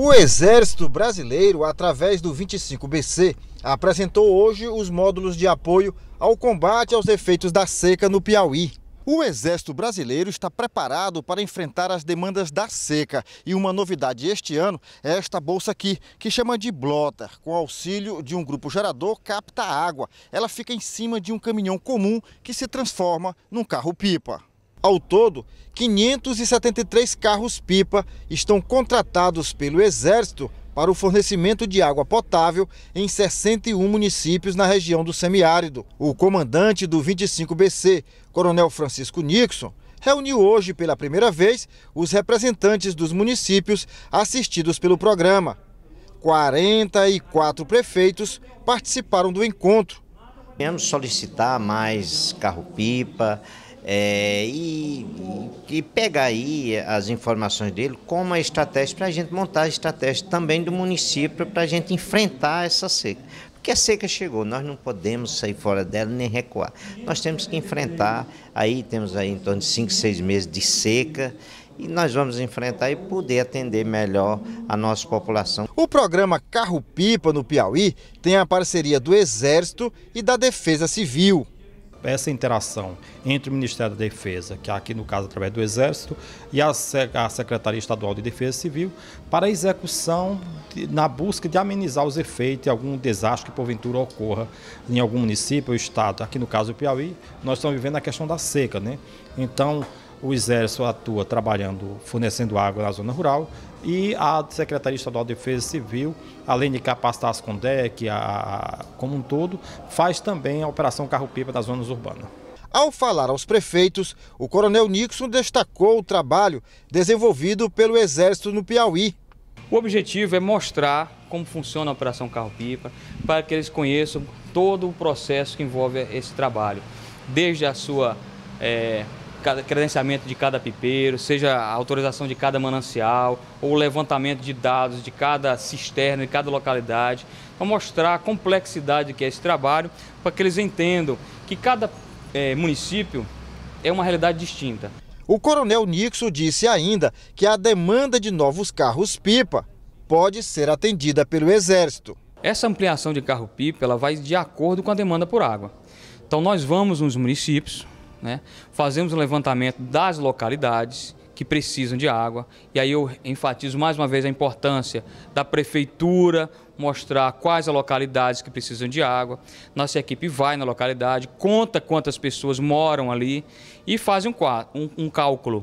O Exército Brasileiro, através do 25BC, apresentou hoje os módulos de apoio ao combate aos efeitos da seca no Piauí. O Exército Brasileiro está preparado para enfrentar as demandas da seca e uma novidade este ano é esta bolsa aqui, que chama de blotter, com auxílio de um grupo gerador capta água. Ela fica em cima de um caminhão comum que se transforma num carro-pipa. Ao todo, 573 carros-pipa estão contratados pelo Exército para o fornecimento de água potável em 61 municípios na região do semiárido. O comandante do 25BC, Coronel Francisco Nixon, reuniu hoje pela primeira vez os representantes dos municípios assistidos pelo programa. 44 prefeitos participaram do encontro. Vamos solicitar mais carro-pipa, é, e, e pegar aí as informações dele como a estratégia para a gente montar a estratégia também do município para a gente enfrentar essa seca. Porque a seca chegou, nós não podemos sair fora dela nem recuar. Nós temos que enfrentar, aí temos aí em torno de 5, 6 meses de seca e nós vamos enfrentar e poder atender melhor a nossa população. O programa Carro Pipa no Piauí tem a parceria do Exército e da Defesa Civil essa interação entre o Ministério da Defesa, que é aqui no caso através do Exército, e a, Secretaria Estadual de Defesa Civil, para a execução de, na busca de amenizar os efeitos de algum desastre que porventura ocorra em algum município ou estado. Aqui no caso do Piauí, nós estamos vivendo a questão da seca, né? Então, o Exército atua trabalhando, fornecendo água na zona rural e a Secretaria Estadual de Defesa Civil, além de capacitar as CONDEC a, a, como um todo, faz também a Operação Carro-Pipa das zonas urbanas. Ao falar aos prefeitos, o coronel Nixon destacou o trabalho desenvolvido pelo Exército no Piauí. O objetivo é mostrar como funciona a Operação Carro-Pipa para que eles conheçam todo o processo que envolve esse trabalho, desde a sua é, cada credenciamento de cada pipeiro, seja a autorização de cada manancial, ou o levantamento de dados de cada cisterna, de cada localidade, para mostrar a complexidade que é esse trabalho, para que eles entendam que cada é, município é uma realidade distinta. O coronel Nixo disse ainda que a demanda de novos carros-pipa pode ser atendida pelo Exército. Essa ampliação de carro-pipa ela vai de acordo com a demanda por água. Então nós vamos nos municípios, né? Fazemos um levantamento das localidades que precisam de água. E aí eu enfatizo mais uma vez a importância da prefeitura mostrar quais as localidades que precisam de água. Nossa equipe vai na localidade, conta quantas pessoas moram ali e faz um, um, um cálculo